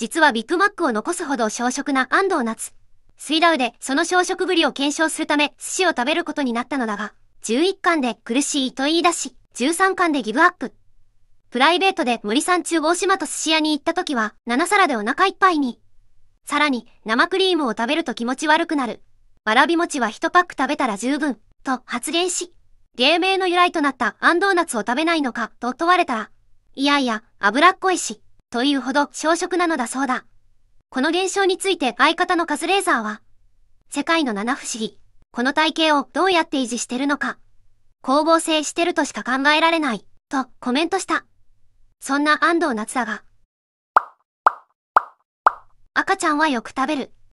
実はビッグマックを残すほど小食な安藤夏。水ダウでその小食ぶりを検証するため寿司を食べることになったのだが、11巻で苦しいと言い出し、13巻でギブアップ。プライベートで森さん中大島と寿司屋に行った時は7皿でお腹いっぱいに。さらに生クリームを食べると気持ち悪くなる。わらび餅は1パック食べたら十分、と発言し、芸名の由来となった安藤夏を食べないのかと問われたら、いやいや、脂っこいし、というほど小食なのだそうだ。この現象について相方のカズレーザーは、世界の七不思議、この体型をどうやって維持してるのか、光合成してるとしか考えられない、とコメントした。そんな安藤夏だが、赤ちゃんはよく食べる。